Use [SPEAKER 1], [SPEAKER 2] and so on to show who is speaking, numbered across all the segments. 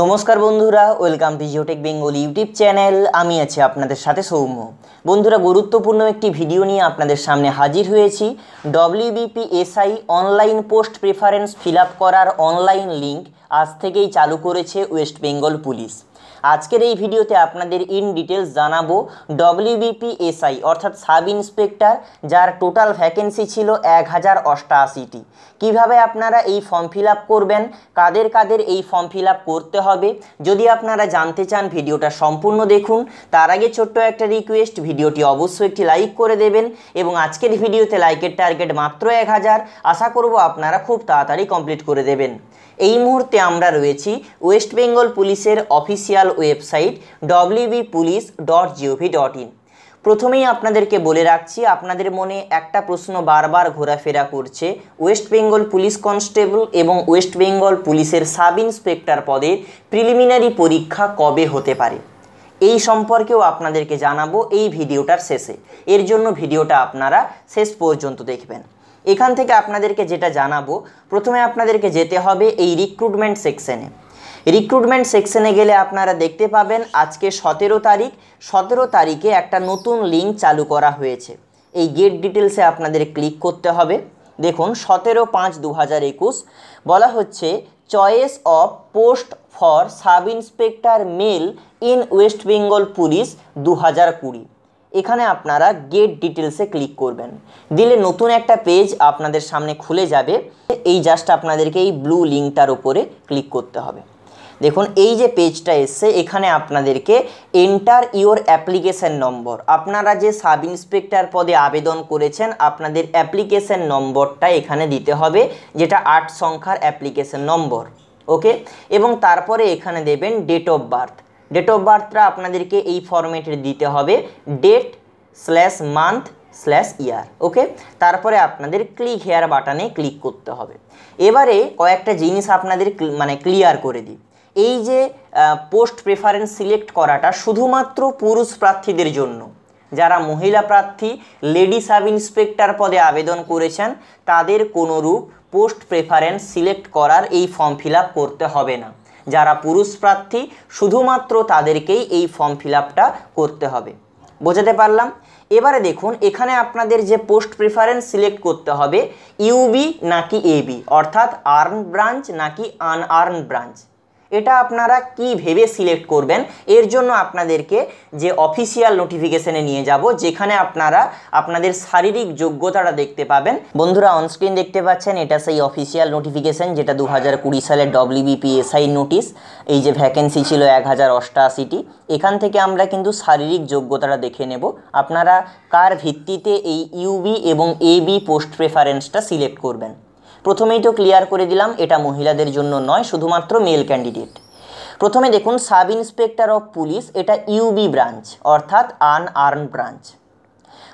[SPEAKER 1] নমস্কার বন্ধুরা welcome to Geotech Bengal YouTube channel আমি আছি আপনাদের সাথে সৌম্য বন্ধুরা গুরুত্বপূর্ণ একটি ভিডিও নিয়ে আপনাদের সামনে হাজির হয়েছি WBPSI online post preference fill করার অনলাইন লিঙ্ক আজ থেকেই চালু করেছে ওয়েস্ট বেঙ্গল পুলিশ আজকের এই ভিডিওতে আপনাদের ইন ডিটেলস জানাবো ডব্লিউবিপি এসআই অর্থাৎ সাব ইন্সপেক্টর যার টোটাল ভ্যাকেন্সি ছিল এক হাজার অষ্টাশিটি কীভাবে আপনারা এই ফর্ম ফিল করবেন কাদের কাদের এই ফর্ম ফিল করতে হবে যদি আপনারা জানতে চান ভিডিওটা সম্পূর্ণ দেখুন তার আগে ছোট্ট একটা রিকোয়েস্ট ভিডিওটি অবশ্যই একটি লাইক করে দেবেন এবং আজকের ভিডিওতে লাইকের টার্গেট মাত্র এক হাজার আশা করব আপনারা খুব তাড়াতাড়ি কমপ্লিট করে দেবেন এই মুহূর্তে আমরা রয়েছি ওয়েস্ট বেঙ্গল পুলিশের অফিসিয়াল ওয়েবসাইট ডব্লিউবিপুলিশ প্রথমেই আপনাদেরকে বলে রাখছি আপনাদের মনে একটা প্রশ্ন বারবার ঘোরাফেরা করছে ওয়েস্ট বেঙ্গল পুলিশ কনস্টেবল এবং ওয়েস্ট বেঙ্গল পুলিশের সাব ইন্সপেক্টর পদের প্রিলিমিনারি পরীক্ষা কবে হতে পারে এই সম্পর্কেও আপনাদেরকে জানাবো এই ভিডিওটার শেষে এর জন্য ভিডিওটা আপনারা শেষ পর্যন্ত দেখবেন এখান থেকে আপনাদেরকে যেটা জানাবো প্রথমে আপনাদেরকে যেতে হবে এই রিক্রুটমেন্ট সেকশনে রিক্রুটমেন্ট সেকশনে গেলে আপনারা দেখতে পাবেন আজকে সতেরো তারিখ সতেরো তারিখে একটা নতুন লিঙ্ক চালু করা হয়েছে এই গেট ডিটেলসে আপনাদের ক্লিক করতে হবে দেখুন সতেরো পাঁচ দু হাজার একুশ বলা হচ্ছে choice of post for sub inspector male in West Bengal police দু হাজার কুড়ি এখানে আপনারা গেট ডিটেলসে ক্লিক করবেন দিলে নতুন একটা পেজ আপনাদের সামনে খুলে যাবে এই জাস্ট আপনাদেরকে এই ব্লু লিঙ্কটার ওপরে ক্লিক করতে হবে দেখুন এই যে পেজটা এসছে এখানে আপনাদেরকে এন্টার ইউর অ্যাপ্লিকেশান নম্বর আপনারা যে সাব ইন্সপেক্টর পদে আবেদন করেছেন আপনাদের অ্যাপ্লিকেশান নম্বরটা এখানে দিতে হবে যেটা আট সংখ্যার অ্যাপ্লিকেশান নম্বর ওকে এবং তারপরে এখানে দেবেন date of birth date of বার্থটা আপনাদেরকে এই ফরম্যাটে দিতে হবে date slash month slash year okay তারপরে আপনাদের ক্লিক হেয়ার বাটনে ক্লিক করতে হবে এবারে কয়েকটা জিনিস আপনাদের মানে ক্লিয়ার করে দিই এই যে পোস্ট প্রেফারেন্স সিলেক্ট করাটা শুধুমাত্র পুরুষ প্রার্থীদের জন্য যারা মহিলা প্রার্থী লেডি সাব ইন্সপেক্টর পদে আবেদন করেছেন তাদের কোনোরূপ পোস্ট প্রেফারেন্স সিলেক্ট করার এই ফর্ম ফিল করতে হবে না যারা পুরুষ প্রার্থী শুধুমাত্র তাদেরকেই এই ফর্ম ফিল করতে হবে বোঝাতে পারলাম এবারে দেখুন এখানে আপনাদের যে পোস্ট প্রেফারেন্স সিলেক্ট করতে হবে ইউবি নাকি এবি অর্থাৎ আর্ন ব্রাঞ্চ নাকি আনআর্ন ব্রাঞ্চ এটা আপনারা কি ভেবে সিলেক্ট করবেন এর জন্য আপনাদেরকে যে অফিসিয়াল নোটিফিকেশনে নিয়ে যাব যেখানে আপনারা আপনাদের শারীরিক যোগ্যতাটা দেখতে পাবেন বন্ধুরা অনস্ক্রিন দেখতে পাচ্ছেন এটা সেই অফিসিয়াল নোটিফিকেশন যেটা দু হাজার কুড়ি সালের ডব্লিউবিপিএসআই নোটিশ এই যে ভ্যাকেন্সি ছিল এক হাজার অষ্টাশিটি এখান থেকে আমরা কিন্তু শারীরিক যোগ্যতাটা দেখে নেব আপনারা কার ভিত্তিতে এই ইউবি এবং এবি পোস্ট প্রেফারেন্সটা সিলেক্ট করবেন প্রথমেই তো ক্লিয়ার করে দিলাম এটা মহিলাদের জন্য নয় শুধুমাত্র মেল ক্যান্ডিডেট প্রথমে দেখুন সাব ইন্সপেক্টর অফ পুলিশ এটা ইউবি ব্রাঞ্চ অর্থাৎ আনআর্ন ব্রাঞ্চ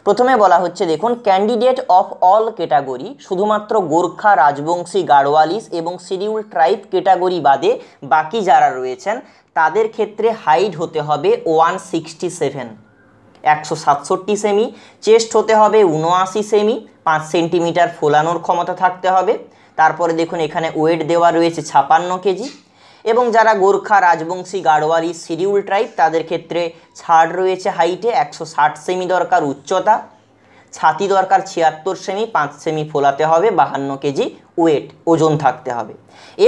[SPEAKER 1] প্রথমে বলা হচ্ছে দেখুন ক্যান্ডিডেট অফ অল ক্যাটাগরি শুধুমাত্র গোর্খা রাজবংশী গাড়োয়ালিস এবং শিডিউল ট্রাইব ক্যাটাগরি বাদে বাকি যারা রয়েছেন তাদের ক্ষেত্রে হাইট হতে হবে ওয়ান সিক্সটি সেভেন একশো সাতষট্টি সেমি চেস্ট হতে হবে উনআশি সেমি পাঁচ সেন্টিমিটার ফোলানোর ক্ষমতা থাকতে হবে তারপরে দেখুন এখানে ওয়েট দেওয়া রয়েছে ছাপান্ন কেজি এবং যারা গোর্খা রাজবংশী গাড়োয়ারি শিডিউল ট্রাইব তাদের ক্ষেত্রে ছাড় রয়েছে হাইটে একশো ষাট সেমি দরকার উচ্চতা ছাতি দরকার ছিয়াত্তর সেমি পাঁচ সেমি ফোলাতে হবে বাহান্ন কেজি ওয়েট ওজন থাকতে হবে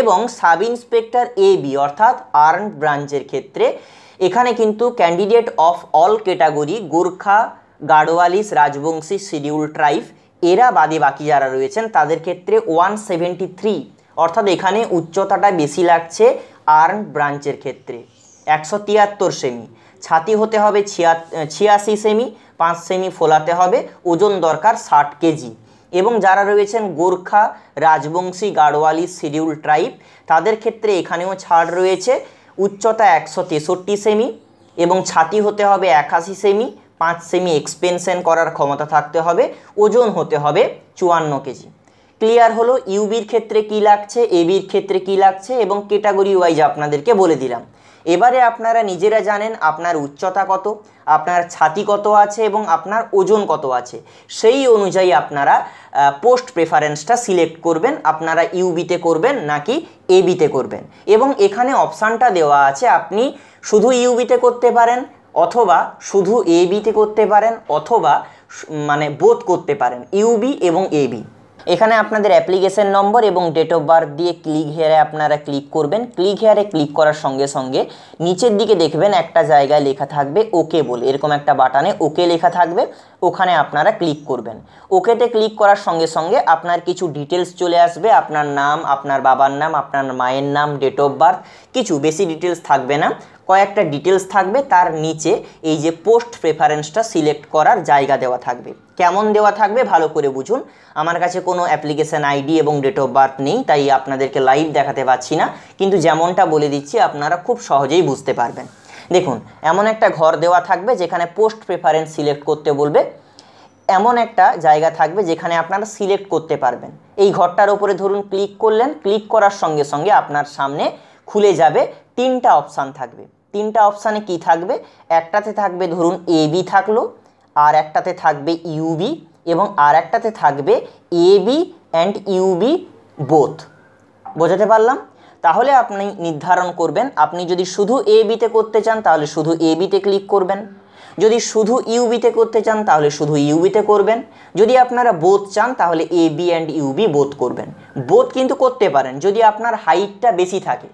[SPEAKER 1] এবং সাব ইন্সপেক্টর এ বি অর্থাৎ আর্ন ব্রাঞ্চের ক্ষেত্রে এখানে কিন্তু candidate of all category Gorkha Garhwalis Rajbanshi schedule tribe এরা বাদে বাকি যারা রয়েছেন তাদের ক্ষেত্রে ওয়ান সেভেন্টি থ্রি অর্থাৎ এখানে উচ্চতাটা বেশি লাগছে আর্ন ব্রাঞ্চের ক্ষেত্রে একশো তিয়াত্তর সেমি ছাতি হতে হবে ছিয়া ছিয়াশি সেমি পাঁচ সেমি ফোলাতে হবে ওজন দরকার ষাট কেজি এবং যারা রয়েছেন গোর্খা রাজবংশী গাড়োয়ালি শিডিউল ট্রাইব তাদের ক্ষেত্রে এখানেও ছাড় রয়েছে উচ্চতা একশো তেষট্টি সেমি এবং ছাতি হতে হবে একাশি সেমি পাঁচ সেমি এক্সপেনশন করার ক্ষমতা থাকতে হবে ওজন হতে হবে চুয়ান্ন কেজি ক্লিয়ার হলো ইউবির ক্ষেত্রে কি লাগছে এবির ক্ষেত্রে কি লাগছে এবং ক্যাটাগরি ওয়াইজ আপনাদেরকে বলে দিলাম এবারে আপনারা নিজেরা জানেন আপনার উচ্চতা কত আপনার ছাতি কত আছে এবং আপনার ওজন কত আছে সেই অনুযায়ী আপনারা পোস্ট প্রেফারেন্সটা সিলেক্ট করবেন আপনারা ইউবিতে করবেন নাকি এবিতে করবেন এবং এখানে অপশানটা দেওয়া আছে আপনি শুধু ইউবিতে করতে পারেন অথবা শুধু এবিতে করতে পারেন অথবা মানে বোধ করতে পারেন ইউবি এবং এবি এখানে আপনাদের অ্যাপ্লিকেশন নম্বর এবং ডেট অফ বার্থ দিয়ে ক্লিক হেয়ারে আপনারা ক্লিক করবেন ক্লিক হেয়ারে ক্লিক করার সঙ্গে সঙ্গে নিচের দিকে দেখবেন একটা জায়গায় লেখা থাকবে ওকে বলে এরকম একটা বাটনে ওকে লেখা থাকবে ওখানে আপনারা ক্লিক করবেন ওকেতে ক্লিক করার সঙ্গে সঙ্গে আপনার কিছু ডিটেলস চলে আসবে আপনার নাম আপনার বাবার নাম আপনার মায়ের নাম ডেট অফ বার্থ কিছু বেশি ডিটেলস থাকবে না কয়েকটা ডিটেলস থাকবে তার নিচে এই যে পোস্ট প্রেফারেন্সটা সিলেক্ট করার জায়গা দেওয়া থাকবে কেমন দেওয়া থাকবে ভালো করে বুঝুন আমার কাছে কোনো অ্যাপ্লিকেশান আইডি এবং ডেট অফ বার্থ নেই তাই আপনাদেরকে লাইভ দেখাতে পারছি না কিন্তু যেমনটা বলে দিচ্ছি আপনারা খুব সহজেই বুঝতে পারবেন দেখুন এমন একটা ঘর দেওয়া থাকবে যেখানে পোস্ট প্রেফারেন্স সিলেক্ট করতে বলবে এমন একটা জায়গা থাকবে যেখানে আপনারা সিলেক্ট করতে পারবেন এই ঘরটার উপরে ধরুন ক্লিক করলেন ক্লিক করার সঙ্গে সঙ্গে আপনার সামনে খুলে যাবে তিনটা অপশান থাকবে তিনটা অপশানে কি থাকবে একটাতে থাকবে ধরুন এ বি থাকলো আর একটাতে থাকবে ইউবি এবং আর একটাতে থাকবে A B and UB both বোঝাতে পারলাম তাহলে আপনি নির্ধারণ করবেন আপনি যদি শুধু এ বিতে করতে চান তাহলে শুধু এ বিতে ক্লিক করবেন যদি শুধু ইউবিতে করতে চান তাহলে শুধু ইউবিতে করবেন যদি আপনারা বোধ চান তাহলে এ বি অ্যান্ড ইউবি বোধ করবেন বোধ কিন্তু করতে পারেন যদি আপনার হাইটটা বেশি থাকে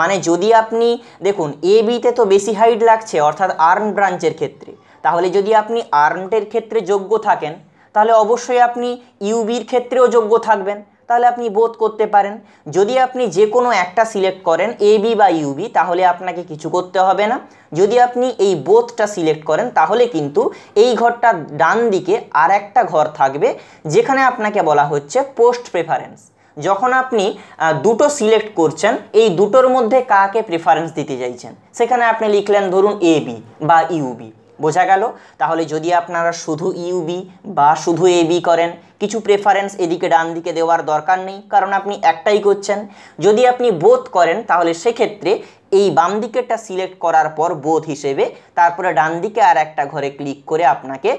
[SPEAKER 1] মানে যদি আপনি দেখুন এ বিতে তো বেশি হাইট লাগছে অর্থাৎ আর্ম ব্রাঞ্চের ক্ষেত্রে তাহলে যদি আপনি আর্মটের ক্ষেত্রে যোগ্য থাকেন তাহলে অবশ্যই আপনি ইউবির ক্ষেত্রেও যোগ্য থাকবেন তাহলে আপনি বোধ করতে পারেন যদি আপনি যে কোনো একটা সিলেক্ট করেন এ বি বা ইউবি তাহলে আপনাকে কিছু করতে হবে না যদি আপনি এই বোধটা সিলেক্ট করেন তাহলে কিন্তু এই ঘরটা ডান দিকে আর একটা ঘর থাকবে যেখানে আপনাকে বলা হচ্ছে পোস্ট প্রেফারেন্স যখন আপনি দুটো সিলেক্ট করছেন এই দুটোর মধ্যে কাকে প্রেফারেন্স দিতে চাইছেন সেখানে আপনি লিখলেন ধরুন এ বি বা ইউবি বোঝা গেল তাহলে যদি আপনারা শুধু ইউবি বা শুধু এ বি করেন কিছু প্রেফারেন্স এদিকে ডান দিকে দেওয়ার দরকার নেই কারণ আপনি একটাই করছেন যদি আপনি বোধ করেন তাহলে সেক্ষেত্রে এই বাম দিকেরটা সিলেক্ট করার পর বোধ হিসেবে তারপরে ডান দিকে আর একটা ঘরে ক্লিক করে আপনাকে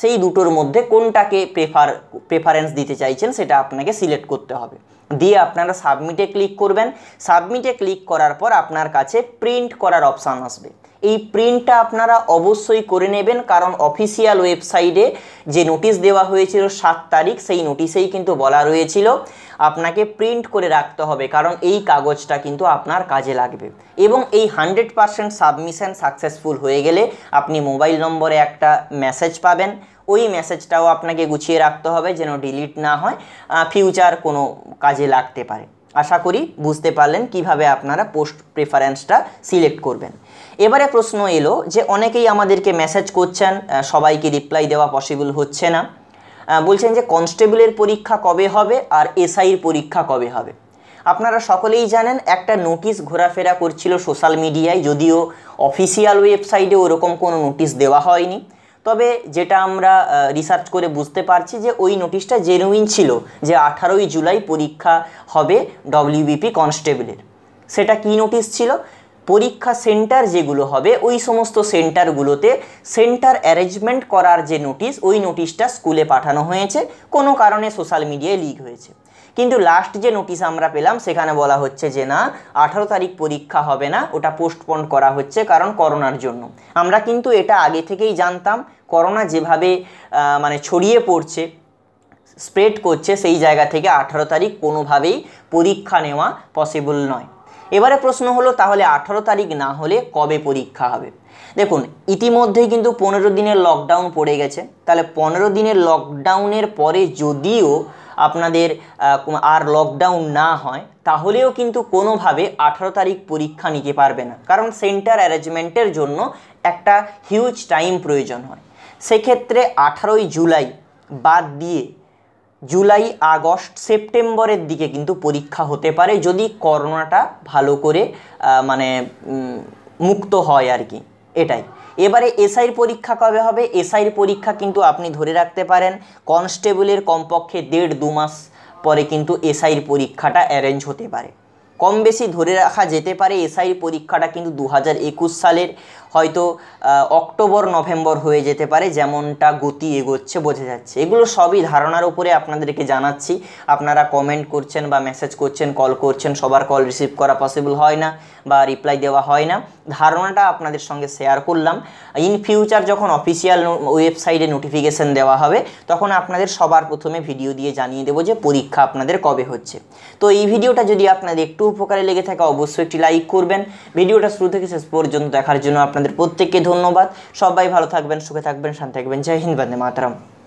[SPEAKER 1] সেই দুটোর মধ্যে কোনটাকে প্রেফার প্রেফারেন্স দিতে চাইছেন সেটা আপনাকে সিলেক্ট করতে হবে দিয়ে আপনারা সাবমিটে ক্লিক করবেন সাবমিটে ক্লিক করার পর আপনার কাছে প্রিন্ট করার অপশান আসবে এই প্রিন্টটা আপনারা অবশ্যই করে নেবেন কারণ অফিসিয়াল ওয়েবসাইটে যে নোটিশ দেওয়া হয়েছিল সাত তারিখ সেই নোটিশেই কিন্তু বলা রয়েছিল আপনাকে প্রিন্ট করে রাখতে হবে কারণ এই কাগজটা কিন্তু আপনার কাজে লাগবে এবং এই হান্ড্রেড পারসেন্ট সাবমিশন সাকসেসফুল হয়ে গেলে আপনি মোবাইল নম্বরে একটা মেসেজ পাবেন ওই মেসেজটাও আপনাকে গুছিয়ে রাখতে হবে যেন ডিলিট না হয় ফিউচার কোনো কাজে লাগতে পারে আশা করি বুঝতে পারলেন কিভাবে আপনারা পোস্ট প্রেফারেন্সটা সিলেক্ট করবেন এবারে প্রশ্ন এলো যে অনেকেই আমাদেরকে মেসেজ করছেন সবাইকে রিপ্লাই দেওয়া পসিবল হচ্ছে না বলছেন যে কনস্টেবলের পরীক্ষা কবে হবে আর এসআইর পরীক্ষা কবে হবে আপনারা সকলেই জানেন একটা নোটিশ ঘোরাফেরা করছিল সোশ্যাল মিডিয়ায় যদিও অফিসিয়াল ওয়েবসাইটে ওরকম কোনো নোটিশ দেওয়া হয়নি তবে যেটা আমরা রিসার্চ করে বুঝতে পারছি যে ওই নোটিশটা জেনুইন ছিল যে আঠারোই জুলাই পরীক্ষা হবে ডব্লিউবিপি কনস্টেবলের সেটা কি নোটিশ ছিল পরীক্ষা সেন্টার যেগুলো হবে ওই সমস্ত সেন্টারগুলোতে সেন্টার অ্যারেঞ্জমেন্ট করার যে নোটিশ ওই নোটিশটা স্কুলে পাঠানো হয়েছে কোনো কারণে সোশ্যাল মিডিয়ায় লিক হয়েছে কিন্তু লাস্ট যে নোটিশ আমরা পেলাম সেখানে বলা হচ্ছে যে না আঠারো তারিখ পরীক্ষা হবে না ওটা পোস্টপন করা হচ্ছে কারণ করোনার জন্য আমরা কিন্তু এটা আগে থেকেই জানতাম করোনা যেভাবে মানে ছড়িয়ে পড়ছে স্প্রেড করছে সেই জায়গা থেকে আঠারো তারিখ কোনোভাবেই পরীক্ষা নেওয়া পসিবল নয় এবারে প্রশ্ন হলো তাহলে আঠারো তারিখ না হলে কবে পরীক্ষা হবে দেখুন ইতিমধ্যেই কিন্তু পনেরো দিনের লকডাউন পড়ে গেছে তাহলে পনেরো দিনের লকডাউনের পরে যদিও আপনাদের আর লকডাউন না হয় তাহলেও কিন্তু কোনোভাবে আঠারো তারিখ পরীক্ষা নিতে পারবে না কারণ সেন্টার অ্যারেঞ্জমেন্টের জন্য একটা হিউজ টাইম প্রয়োজন হয় সেক্ষেত্রে আঠারোই জুলাই বাদ দিয়ে জুলাই আগস্ট সেপ্টেম্বরের দিকে কিন্তু পরীক্ষা হতে পারে যদি করোনাটা ভালো করে মানে মুক্ত হয় আর কি এটাই এবারে এসআইর পরীক্ষা কবে হবে এসআইর পরীক্ষা কিন্তু আপনি ধরে রাখতে পারেন কনস্টেবলের কমপক্ষে দেড় দু মাস পরে কিন্তু এসআইর পরীক্ষাটা অ্যারেঞ্জ হতে পারে কম বেশি ধরে রাখা যেতে পারে এসআই পরীক্ষাটা কিন্তু দু একুশ সালের হয়তো অক্টোবর নভেম্বর হয়ে যেতে পারে যেমনটা গতি এগোচ্ছে বোঝা যাচ্ছে এগুলো সবই ধারণার উপরে আপনাদেরকে জানাচ্ছি আপনারা কমেন্ট করছেন বা মেসেজ করছেন কল করছেন সবার কল রিসিভ করা পসিবল হয় না বা রিপ্লাই দেওয়া হয় না ধারণাটা আপনাদের সঙ্গে শেয়ার করলাম ইন ফিউচার যখন অফিসিয়াল ওয়েবসাইটে নোটিফিকেশান দেওয়া হবে তখন আপনাদের সবার প্রথমে ভিডিও দিয়ে জানিয়ে দেবো যে পরীক্ষা আপনাদের কবে হচ্ছে তো এই ভিডিওটা যদি আপনাদের একটু উপকারে লেগে থাকে অবশ্যই একটি লাইক করবেন ভিডিওটা শুরু থেকে শেষ পর্যন্ত দেখার জন্য আপনাদের প্রত্যেককে ধন্যবাদ সবাই ভালো থাকবেন সুখে থাকবেন শান্তি থাকবেন জয় হিন্দ বন্দে মাতারাম